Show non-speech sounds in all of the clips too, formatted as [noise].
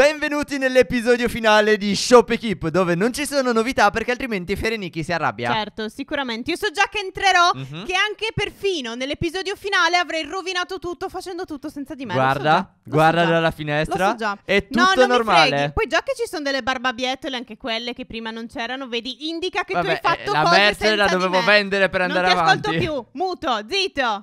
Benvenuti nell'episodio finale di Shop Equip dove non ci sono novità perché altrimenti Fereniki si arrabbia. Certo, sicuramente. Io so già che entrerò mm-hmm. che anche perfino nell'episodio finale avrei rovinato tutto facendo tutto senza di me. Guarda, so guarda so dalla finestra. Lo so già. È tutto no, normale. Poi già che ci sono delle barbabietole anche quelle che prima non c'erano, vedi, indica che Vabbè, tu hai fatto eh, la cose senza La merce la dovevo vendere per andare avanti. Non ti avanti. ascolto più. Muto, zitto.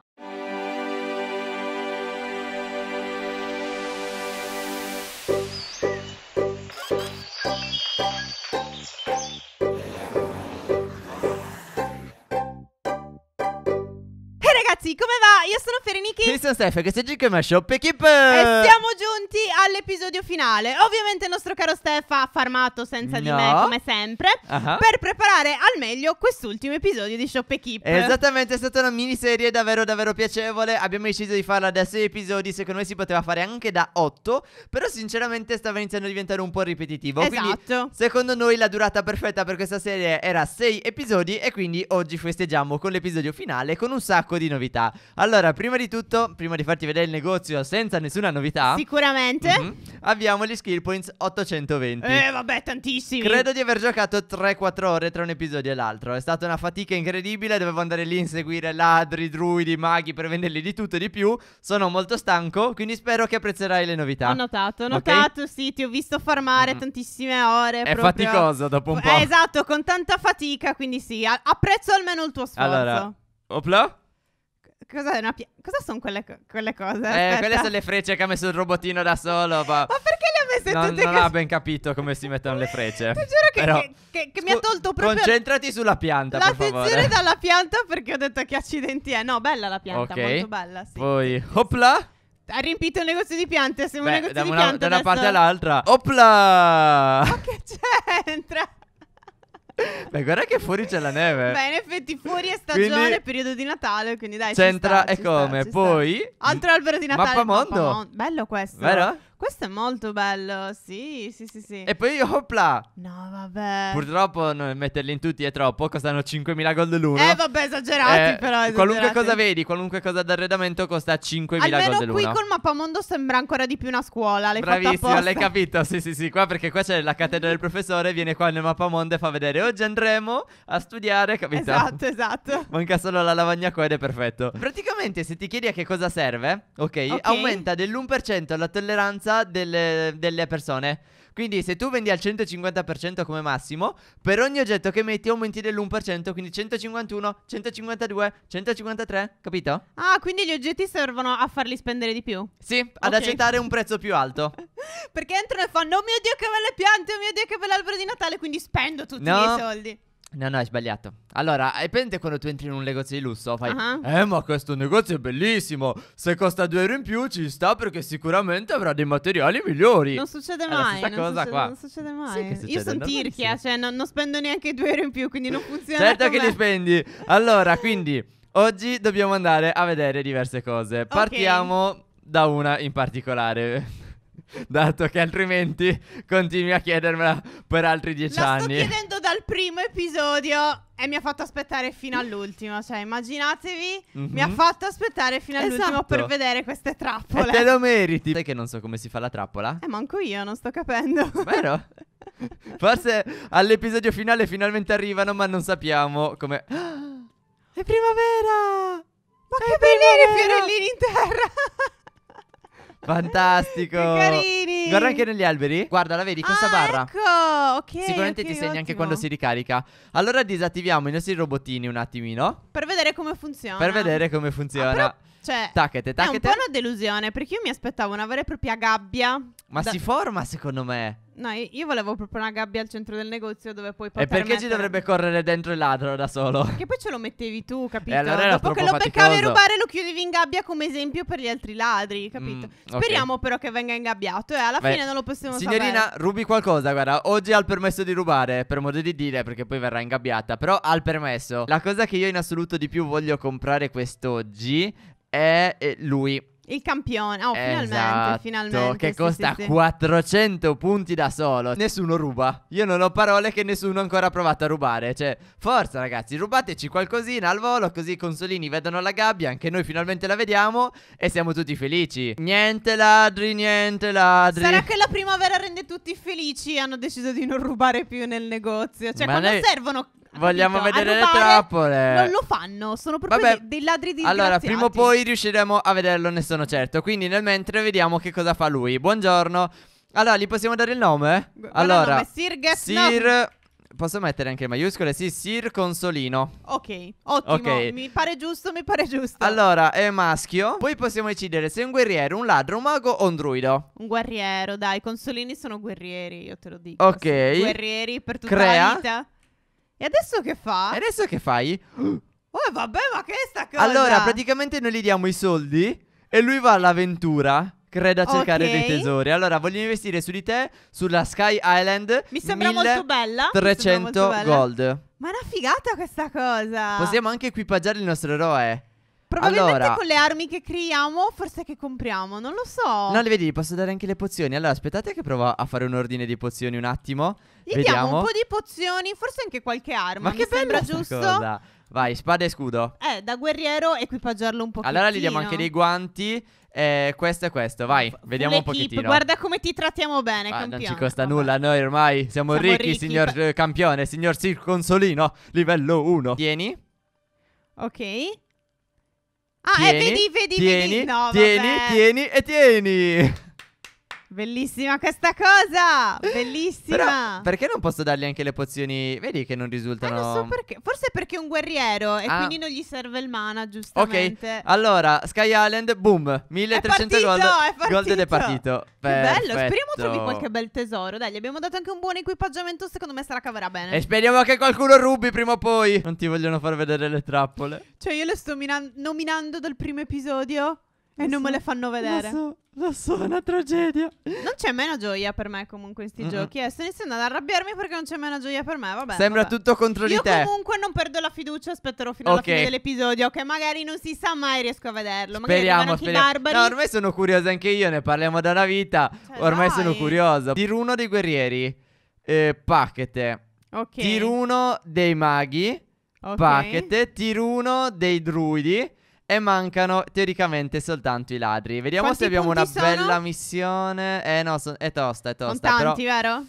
come va? Io sono Ferenichi. Io sono Steph, questo è GK Shop Equip. E siamo giunti all'episodio finale. Ovviamente il nostro caro Steph ha farmato senza di me, come sempre, uh-huh. per preparare al meglio quest'ultimo episodio di Shop Equip. Esattamente, è stata una miniserie davvero, davvero piacevole. Abbiamo deciso di farla da 6 episodi, secondo me si poteva fare anche da 8, però sinceramente stava iniziando a diventare un po' ripetitivo. Esatto. Quindi, secondo noi la durata perfetta per questa serie era 6 episodi e quindi oggi festeggiamo con l'episodio finale con un sacco di novità. Allora, prima di tutto, prima di farti vedere il negozio senza nessuna novità, sicuramente mhm, abbiamo gli skill points 820. Eh, vabbè, tantissimi. Credo di aver giocato 3-4 ore tra un episodio e l'altro. È stata una fatica incredibile. Dovevo andare lì a inseguire ladri, druidi, maghi per venderli di tutto e di più. Sono molto stanco, quindi spero che apprezzerai le novità. ho notato, ho notato, sì, ti ho visto farmare Mm. tantissime ore. È proprio. faticoso dopo un po'. Eh, esatto, con tanta fatica, quindi sì, apprezzo almeno il tuo sforzo. Allora, opla. Cos'è una pia- Cosa sono quelle, co- quelle cose? Eh, quelle sono le frecce che ha messo il robotino da solo. Ma, ma perché le ha messe non, tutte? Non cos- ha ben capito come si mettono le frecce. Ti giuro che, Però, che, che, che scu- mi ha tolto proprio. Concentrati sulla pianta. L'attenzione [laughs] dalla pianta perché ho detto che accidenti è. No, bella la pianta, okay. molto bella. Sì. Poi, hopla. Ha riempito il negozio di piante. Siamo Beh, un negozio da una, piante. Da una adesso. parte all'altra. Opla! Ma che c'entra? [laughs] Beh, guarda che fuori c'è la neve. Beh, in effetti fuori è stagione, quindi... periodo di Natale, quindi dai, c'entra e come. Sta, Poi altro albero di Natale, Mappa Mappamondo. Bello questo. Vero? Questo è molto bello, sì, sì, sì, sì. E poi hopla! No, vabbè. Purtroppo no, metterli in tutti è troppo, costano 5.000 gold l'uno. Eh, vabbè, esagerati eh, però, esagerati. Qualunque cosa vedi, qualunque cosa d'arredamento costa 5.000 Almeno gold l'uno. Almeno qui col mappamondo sembra ancora di più una scuola, l'hai Bravissimo, l'hai capito, sì, sì, sì, qua perché qua c'è la cattedra del professore, viene qua nel mappamondo e fa vedere oggi andremo a studiare, capito? Esatto, esatto. [laughs] Manca solo la lavagna qua ed è perfetto. Praticamente se ti chiedi a che cosa serve, ok, okay. aumenta dell'1% la tolleranza massa delle, delle persone. Quindi se tu vendi al 150% come massimo, per ogni oggetto che metti aumenti dell'1%, quindi 151, 152, 153, capito? Ah, quindi gli oggetti servono a farli spendere di più? Sì, ad okay. accettare un prezzo più alto. [laughs] Perché entrano e fanno, oh mio Dio che belle piante, oh mio Dio che bell'albero di Natale, quindi spendo tutti no. i miei soldi. No, no, hai sbagliato. Allora, hai presente quando tu entri in un negozio di lusso? Fai, uh-huh. eh, ma questo negozio è bellissimo. Se costa 2 euro in più, ci sta perché sicuramente avrà dei materiali migliori. Non succede è mai. La non cosa succede, qua. Non succede mai. Sì succede, Io sono tirchia, cioè non, non, spendo neanche 2 euro in più, quindi non funziona. certo che li spendi. Allora, quindi, oggi dobbiamo andare a vedere diverse cose. Partiamo okay. da una in particolare dato che altrimenti continui a chiedermela per altri dieci La anni. Lo sto chiedendo dal primo episodio e mi ha fatto aspettare fino all'ultimo. Cioè, immaginatevi, mm-hmm. mi ha mhm. fatto aspettare fino all'ultimo per esatto. vedere queste trappole. E te lo meriti. Sai che non so come si fa la trappola? Eh, manco io, non sto capendo. Vero? [laughs] Forse all'episodio finale finalmente arrivano, ma non sappiamo come. è primavera! Ma è che bellini i fiorellini in terra! Fantastico. Che carini. Guarda anche negli alberi. Guarda, la vedi questa ah, barra. Ecco, ok. Sicuramente okay, ti segna ottimo. anche quando si ricarica. Allora disattiviamo i nostri robotini un attimino. Per vedere come funziona. Per vedere come funziona. Ah, però... Cioè, tacchete, tacchete. È un po' una delusione perché io mi aspettavo una vera e propria gabbia. Ma da... si forma secondo me. No, io volevo proprio una gabbia al centro del negozio dove puoi poter E perché mettere... ci dovrebbe correre dentro il ladro da solo? Perché poi ce lo mettevi tu, capito? E allora Dopo che lo beccavi a rubare lo chiudevi in gabbia come esempio per gli altri ladri, mm, capito? Mm, okay. Speriamo però che venga ingabbiato e alla Beh, fine non lo possiamo signorina, sapere. rubi qualcosa, guarda, oggi ha il permesso di rubare, per modo di dire, perché poi verrà ingabbiata, però ha il permesso. La cosa che io in assoluto di più voglio comprare quest'oggi è eh, lui. Il campione, oh, esatto, finalmente, finalmente. Che sì, costa sì, 400 punti da solo. Nessuno ruba. Io non ho parole che nessuno ha ancora provato a rubare. Cioè, forza ragazzi, rubateci qualcosina al volo così i consolini vedono la gabbia, anche noi finalmente la vediamo e siamo tutti felici. Niente ladri, niente ladri. Sarà che la primavera rende tutti felici e hanno deciso di non rubare più nel negozio. Cioè, Ma quando noi... servono Vogliamo capito? vedere le trappole. Non lo fanno, sono proprio Vabbè, dei, ladri di Allora, prima o poi riusciremo a vederlo, ne sono certo. Quindi nel mentre vediamo che cosa fa lui. Buongiorno. Allora, gli possiamo dare il nome? Gu- allora, nome, Sir Gasnov. Sir Posso mettere anche le maiuscole? Sì, Sir Consolino. Ok, ottimo. Okay. Mi pare giusto, mi pare giusto. Allora, è maschio. Poi possiamo decidere se è un guerriero, un ladro, un mago o un druido. Un guerriero, dai. i Consolini sono guerrieri, io te lo dico. Ok. Guerrieri per tutta Crea. la vita. E adesso che fa? E adesso che fai? Oh, vabbè, ma che è sta cosa? Allora, praticamente noi gli diamo i soldi e lui va all'avventura. Credo a cercare Ok. dei tesori. Allora, voglio investire su di te, sulla Sky Island. Mi sembra molto bella. 300 gold. Ma è una figata questa cosa. Possiamo anche equipaggiare il nostro eroe. Probabilmente allora, con le armi che creiamo, forse che compriamo, non lo so. No, le vedi, posso dare anche le pozioni. Allora, aspettate che provo a fare un ordine di pozioni un attimo. Gli Vediamo. diamo un po' di pozioni, forse anche qualche arma. Ma che sembra giusto? Cosa. Vai, spada e scudo. Eh, da guerriero equipaggiarlo un po'. Allora gli diamo anche dei guanti. Eh, questo è questo, vai, F vediamo un pochettino. Guarda come ti trattiamo bene, ah, Non ci costa Vabbè. nulla, noi ormai siamo, siamo ricchi, ricchi, signor eh, campione, signor Sir Consolino, livello 1. Tieni. Ok. Ah, eh, tieni, eh, vedi, vedi, tieni, vedi. No, tieni, tieni e tieni. Bellissima questa cosa! Bellissima! Però perché non posso dargli anche le pozioni? Vedi che non risultano. Eh, non so perché. Forse perché è un guerriero e ah. quindi non gli serve il mana, giustamente. Ok, allora Sky Island, boom! 1300 gold. Gold ed è partito. Perfetto. bello, speriamo trovi qualche bel tesoro. Dai, gli abbiamo dato anche un buon equipaggiamento. Secondo me se la caverà bene. E speriamo che qualcuno rubi prima o poi. Non ti vogliono far vedere le trappole. Cioè, io le sto nominando dal primo episodio. E non me le fanno vedere. Lo so, lo so, è una tragedia. Non c'è meno gioia per me comunque in questi Mm-mm. giochi. Eh, sto iniziando ad arrabbiarmi perché non c'è meno gioia per me. Vabbè. Sembra vabbè. tutto contro di Io te. comunque non perdo la fiducia, aspetterò fino alla fine dell'episodio. Che magari non si sa mai riesco a vederlo. Magari Speriamo, arrivano anche i barbari. No, ormai sono curiosa anche io, ne parliamo da una vita. Cioè, ormai dai. sono curiosa. uno dei guerrieri, eh, Pachete. Ok. uno dei maghi, Ok. Pachete. uno dei druidi. E mancano teoricamente soltanto i ladri. Vediamo Quanti se abbiamo una sono? bella missione. Eh no, so- è tosta, è tosta. Sono tanti, però... vero?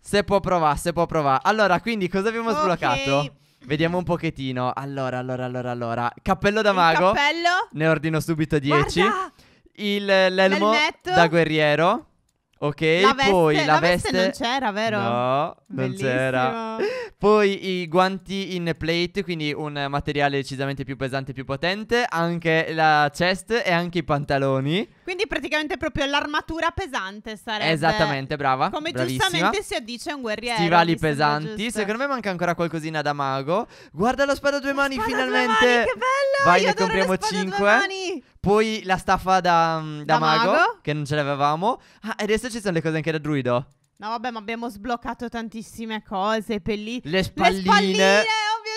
Se può provare, se può provare. Allora, quindi cosa abbiamo okay. sbloccato? Vediamo un pochettino. Allora, allora, allora, allora. Cappello da mago. Il cappello. Ne ordino subito 10. l'elmo L'elmetto. da guerriero. Ok, la veste, poi la, la veste... veste... non c'era, vero? No, Bellissimo. non c'era. Poi i guanti in plate, quindi un materiale decisamente più pesante e più potente, anche la chest e anche i pantaloni. Quindi praticamente proprio l'armatura pesante sarebbe. Esattamente, brava. Come bravissima. giustamente si addice a un guerriero. Stivali pesanti. Giusto. Secondo me manca ancora qualcosina da mago. Guarda la spada a due la mani, finalmente. Due mani, che bello! Vai, Io ne compriamo 5. Poi la staffa da, mm, da, da mago, mago, che non ce l'avevamo. Ah, e adesso ci sono le cose anche da druido. No, vabbè, ma abbiamo sbloccato tantissime cose. Pelli- le spalline. Le spalline!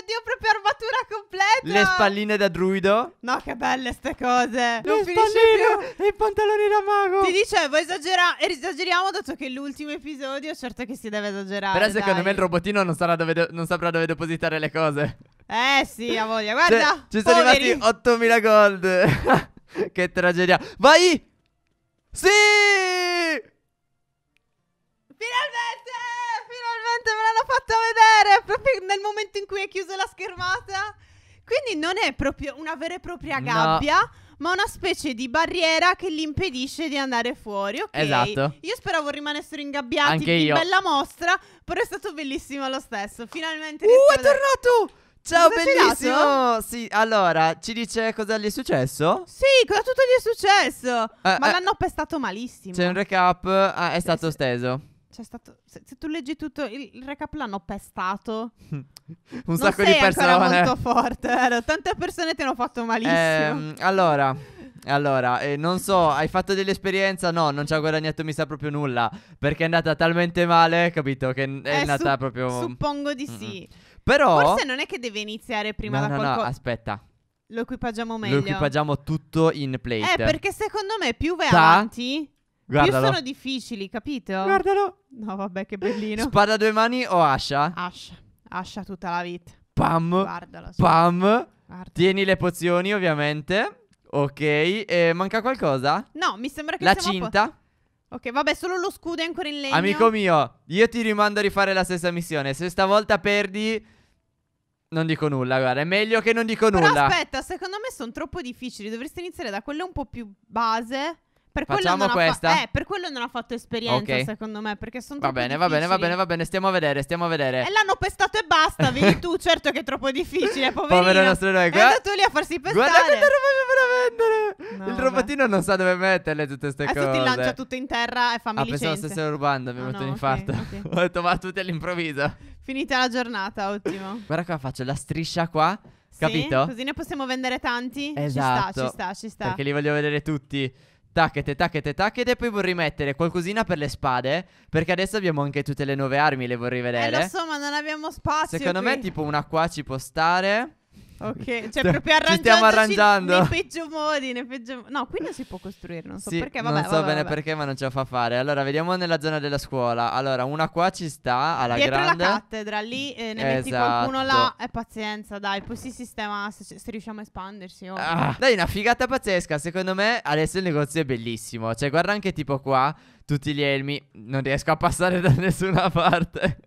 dio, proprio armatura completa. Le spalline da druido. No, che belle ste cose. Non Le spalline e i pantaloni da mago. Ti dicevo, esagera- er, esageriamo dato che l'ultimo episodio, certo che si deve esagerare. Però secondo dai. me il robotino non, dove, non saprà dove depositare le cose. Eh sì, a voglia, guarda. Cioè, ci sono arrivati 8000 gold. [laughs] che tragedia. Vai! Sì! cui è chiuso la schermata. Quindi non è proprio una vera e propria gabbia. No. Ma una specie di barriera che gli impedisce di andare fuori. Ok. Esatto. Io speravo rimanessero ingabbiati. Anche io. Bella mostra. Però è stato bellissimo lo stesso. Finalmente. Uh, è tornato! Ciao, cosa bellissimo! Sì, allora, ci dice cosa gli è successo? Sì, cosa tutto gli è successo? Eh, Ma eh, l'hanno pestato malissimo. C'è un recap, ah, è stato steso c'è stato. Se, se, tu leggi tutto il, il recap l'hanno pestato. [laughs] un sacco di persone. molto forte. Vero? Eh, tante persone ti hanno fatto malissimo. Eh, allora. Allora, eh, non so, hai fatto dell'esperienza? No, non ci ha guadagnato mi sa proprio nulla, perché è andata talmente male, capito, che è eh, andata su- proprio... Suppongo di sì. Mm-mm. Però... Forse non è che deve iniziare prima no, da no, qualcosa... No, no, aspetta, lo equipaggiamo meglio. Lo equipaggiamo tutto in plate. Eh, perché secondo me più vai Ta- avanti. Guardalo. Più sono difficili, capito? Guardalo. No, vabbè, che bellino. Spada a due mani o ascia? Ascia. Ascia tutta la vita. Pam. Guardalo. Sì. Pam. Guarda. Tieni le pozioni, ovviamente. Ok, e manca qualcosa? No, mi sembra che La cinta? Ok, vabbè, solo lo scudo è ancora in legno. Amico mio, io ti rimando a rifare la stessa missione. Se stavolta perdi... Non dico nulla, guarda, è meglio che non dico Però nulla. Però aspetta, secondo me sono troppo difficili. Dovresti iniziare da quelle un po' più base. Per Facciamo quello questa? Fa- eh, per quello non ha fatto esperienza, Ok. secondo me, perché sono Va troppo bene, va bene, va bene, va bene, stiamo a vedere, stiamo a vedere. E l'hanno pestato e basta, vedi tu, certo che è troppo difficile, [laughs] poverino. Povero nostro eroe, È andato lì a farsi pestare. Guarda quante roba mi vuole vendere! No, Il robotino non sa dove metterle tutte queste Adesso cose. ti lancia tutto in terra e fammi Ah, pensavo licenze. stessero rubando, mi è Ah, venuto no, un infarto. ok, [laughs] Ho detto va tutti all'improvviso. Finita la giornata, ottimo. [laughs] Guarda qua faccio la striscia qua, Sì? capito? Così ne possiamo vendere tanti. Esatto. Ci sta, esatto. ci sta, ci sta. Perché li voglio vedere tutti. Tacchete, tacchete, tacchete. E Poi vorrei mettere qualcosina per le spade. Perché adesso abbiamo anche tutte le nuove armi, le vorrei vedere. Eh, lo so, ma non abbiamo spazio. Secondo qui. me, tipo una qua ci può stare. Ok, cioè proprio arrangiando. Ci stiamo arrangiando. Nei [laughs] peggio modi, nei peggio... No, qui non si può costruire, non so sì, perché, vabbè, Non so vabbè, bene vabbè. perché, ma non ce la fa fare. Allora, vediamo nella zona della scuola. Allora, una qua ci sta, alla Dietro grande. Dietro la cattedra, lì eh, ne esatto. metti qualcuno là. è eh, pazienza, dai, poi si sistema se, se riusciamo a espandersi. Oh. Ah, dai, una figata pazzesca. Secondo me adesso il negozio è bellissimo. Cioè, guarda anche tipo qua, tutti gli elmi. Non riesco a passare da [laughs] nessuna parte.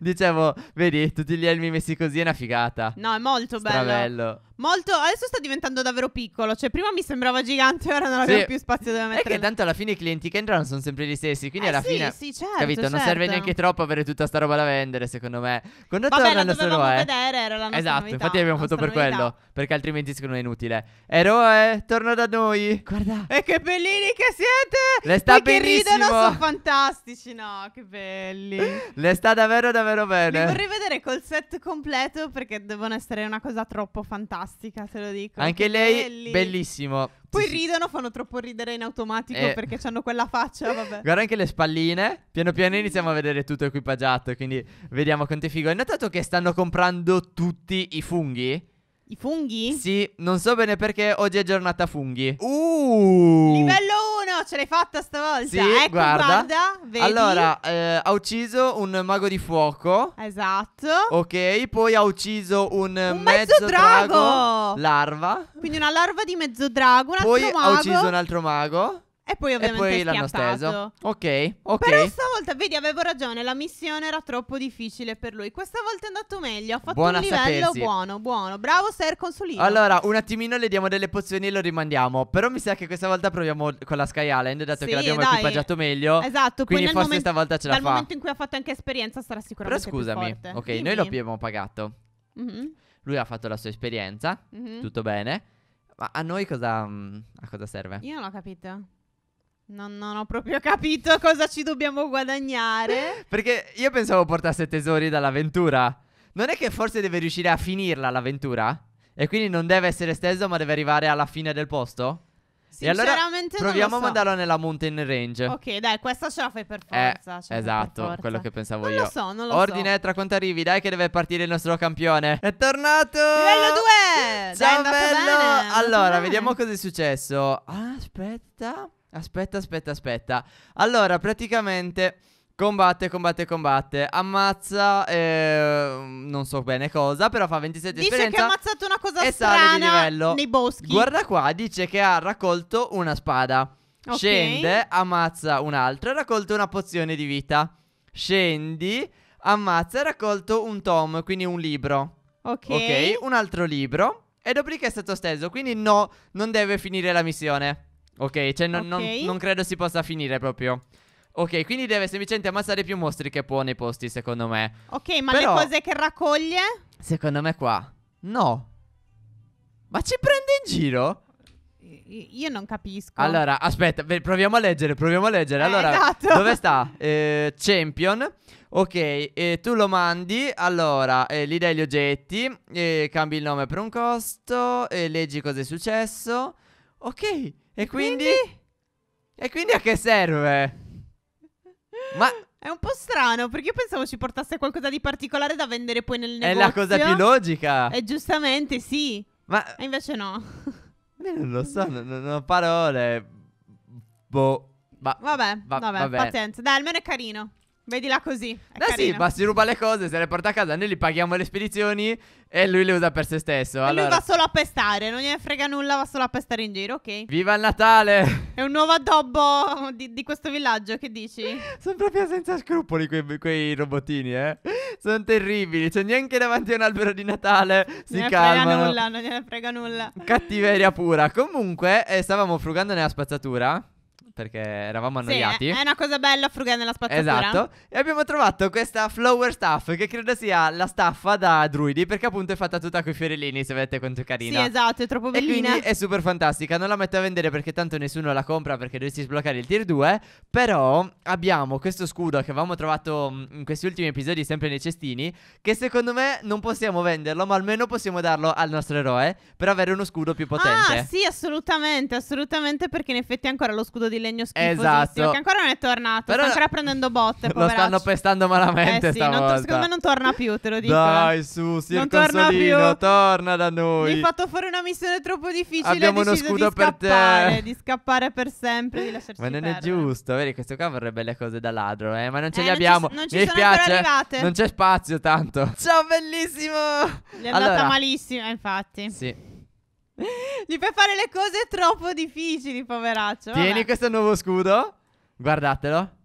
Dicevo, vedi, tutti gli elmi messi così è una figata. No, è molto Strabello. bello. Molto, adesso sta diventando davvero piccolo. Cioè, prima mi sembrava gigante, ora non avevo sì. più spazio da mettere. Perché tanto alla fine i clienti che entrano sono sempre gli stessi. Quindi eh alla sì, fine, sì, certo, capito? Certo. Non serve certo. neanche troppo avere tutta sta roba da vendere, secondo me. Quando Vabbè, tornano sono eh. vedere, era la nostra Esatto, novità, infatti abbiamo fatto per novità. quello. Perché altrimenti secondo me è inutile. Eroe, torna da noi. Guarda. E che bellini che siete! Le sta e benissimo. che ridono, sono fantastici, no? Che belli. Le sta davvero, davvero bene. Li vorrei vedere col set completo perché devono essere una cosa troppo fantastica fantastica, te lo dico. Anche lei, belli. bellissimo. Poi sì, ridono, fanno troppo ridere in automatico eh. perché hanno quella faccia. [laughs] Vabbè. Guarda anche le spalline. Piano piano iniziamo a vedere tutto equipaggiato. Quindi vediamo quanto è figo. Hai notato che stanno comprando tutti i funghi? I funghi? Sì, non so bene perché oggi è giornata funghi. Uh! Livello ce l'hai fatta stavolta. Sì, ecco, guarda. guarda allora, eh, ha ucciso un mago di fuoco. Esatto. Ok, poi ha ucciso un, un mezzo, mezzo drago. Larva. Quindi una larva di mezzo drago. Un poi altro mago. ha ucciso un altro mago. E poi ovviamente e poi l'hanno steso. Ok, ok. Però stavolta, vedi, avevo ragione, la missione era troppo difficile per lui. Questa volta è andato meglio, ha fatto Buona un livello sapersi. buono, buono. Bravo Ser Consolino. Allora, un attimino le diamo delle pozioni e lo rimandiamo. Però mi sa che questa volta proviamo con la Sky Island, dato sì, che l'abbiamo dai. equipaggiato meglio. Esatto, quindi forse momento, stavolta ce la fa. Nel momento in cui ha fatto anche esperienza sarà sicuramente Però scusami, ok, Dimmi. noi lo abbiamo pagato. Mm-hmm. Lui ha fatto la sua esperienza, mm-hmm. tutto bene. Ma a noi cosa, mm, a cosa serve? Io non l'ho capito. Non, non, ho proprio capito [laughs] cosa ci dobbiamo guadagnare. Perché io pensavo portasse tesori dall'avventura. Non è che forse deve riuscire a finirla l'avventura? E quindi non deve essere steso, ma deve arrivare alla fine del posto? E allora proviamo so. a mandarlo nella mountain range. Ok, dai, questa ce la fai per eh, forza. Eh, esatto, per forza. quello che pensavo non io. Non lo so, non lo Ordine, so. tra quanto arrivi, dai, che deve partire il nostro campione. È tornato! Livello 2! Ciao, dai, bello! Bene, allora, vediamo cosa è successo. aspetta. Aspetta, aspetta, aspetta. Allora, praticamente combatte, combatte, combatte. Ammazza, eh, non so bene cosa, però fa 27 dice esperienza. Dice che ha ammazzato una cosa e strana di livello. nei boschi. Guarda qua, dice che ha raccolto una spada. Okay. Scende, ammazza un'altra, ha raccolto una pozione di vita. Scendi, ammazza e ha raccolto un tom, quindi un libro. Ok. Ok, un altro libro. E dopodiché è stato steso, quindi no, non deve finire la missione. Ok, cioè non, okay. non, non credo si possa finire proprio. Ok, quindi deve semplicemente ammazzare più mostri che può nei posti, secondo me. Ok, ma Però, le cose che raccoglie? Secondo me qua. No. Ma ci prende in giro? Io non capisco. Allora, aspetta, proviamo a leggere, proviamo a leggere. Eh, allora, esatto. dove sta? [laughs] Eh, champion. Ok, eh, tu lo mandi, allora, eh, gli dai gli oggetti, eh, cambi il nome per un costo, eh, leggi cosa è successo. Ok, e quindi? quindi? E quindi a che serve? Ma... È un po' strano perché io pensavo ci portasse qualcosa di particolare da vendere poi nel negozio. È la cosa più logica. E giustamente sì. Ma... E invece no. [laughs] Io non lo so, non, non ho parole. Boh. Ma... Vabbè, va vabbè, vabbè, pazienza. Dai, almeno è carino. Vedila così. No, eh carino. sì, ma si ruba le cose, se le porta a casa, noi gli paghiamo le spedizioni e lui le usa per se stesso. Allora... Lui va solo a pestare, non gliene frega nulla, va solo a pestare in giro, ok? Viva il Natale! [laughs] È un nuovo addobbo di, di questo villaggio, che dici? Sono proprio senza scrupoli quei, quei robotini, eh? Sono terribili, cioè neanche davanti a un albero di Natale non si calmano. Non gliene frega nulla, non gliene frega nulla. Cattiveria pura. Comunque, eh, stavamo frugando nella spazzatura perché eravamo annoiati. Sì, è una cosa bella frugare nella spazzatura. Esatto. E abbiamo trovato questa flower staff che credo sia la staffa da druidi perché appunto è fatta tutta con i fiorellini, se vedete quanto è carina. Sì, esatto, è troppo bella. E quindi è super fantastica. Non la metto a vendere perché tanto nessuno la compra perché dovresti sbloccare il tier 2, però abbiamo questo scudo che avevamo trovato mm, in questi ultimi episodi sempre nei cestini che secondo me non possiamo venderlo, ma almeno possiamo darlo al nostro eroe per avere uno scudo più potente. Ah, sì, assolutamente, assolutamente perché in effetti è ancora lo scudo di legno schifosissimo esatto. che ancora non è tornato. Però sta ancora prendendo botte. [laughs] Lo stanno pestando malamente. Eh sì, non secondo me non torna più, te lo dico. Eh. Dai, su, sì, non torna più. torna da noi. Mi hai fatto fare una missione troppo difficile. Abbiamo uno scudo per te. Di scappare per sempre, di lasciarci Ma non perdere. è giusto, vedi, questo qua vorrebbe le cose da ladro, eh, ma non ce eh, le abbiamo. Ci, non ci Mi sono piace. arrivate. Non c'è spazio tanto. Ciao, bellissimo. Gli è allora, andata malissimo, infatti. Sì. Gli fai fare le cose troppo difficili, poveraccio. Vabbè. Tieni questo nuovo scudo. Guardatelo.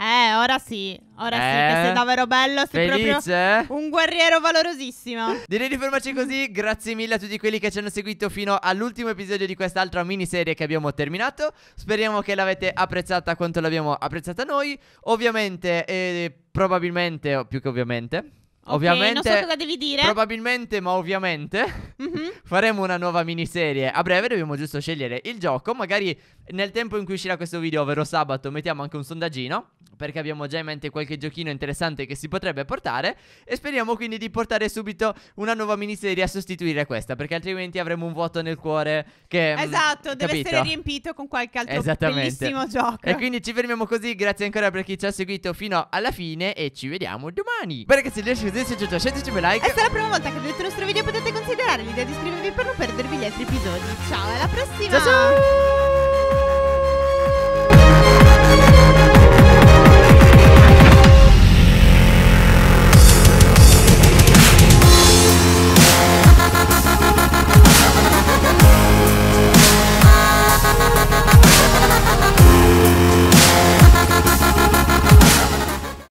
Eh, ora sì, ora eh, sì, che eh? sei davvero bello, sei Felice. proprio un guerriero valorosissimo. Direi di fermarci così, grazie mille a tutti quelli che ci hanno seguito fino all'ultimo episodio di quest'altra miniserie che abbiamo terminato. Speriamo che l'avete apprezzata quanto l'abbiamo apprezzata noi. Ovviamente, eh, probabilmente, o più che ovviamente, Okay, ovviamente, non so cosa devi dire. Probabilmente, ma ovviamente, mm-hmm. [laughs] faremo una nuova miniserie. A breve dobbiamo giusto scegliere il gioco. Magari nel tempo in cui uscirà questo video, ovvero sabato, mettiamo anche un sondaggino perché abbiamo già in mente qualche giochino interessante che si potrebbe portare e speriamo quindi di portare subito una nuova miniserie a sostituire questa perché altrimenti avremo un vuoto nel cuore che mm, Esatto, mh, deve capito? essere riempito con qualche altro bellissimo gioco. E quindi ci fermiamo così, grazie ancora per chi ci ha seguito fino alla fine e ci vediamo domani. Beh ragazzi, se vi è piaciuto lasciateci un like. E se è la prima volta che vedete il nostro video potete considerare l'idea di iscrivervi per non perdervi gli altri episodi. Ciao, alla prossima. Ciao. ciao.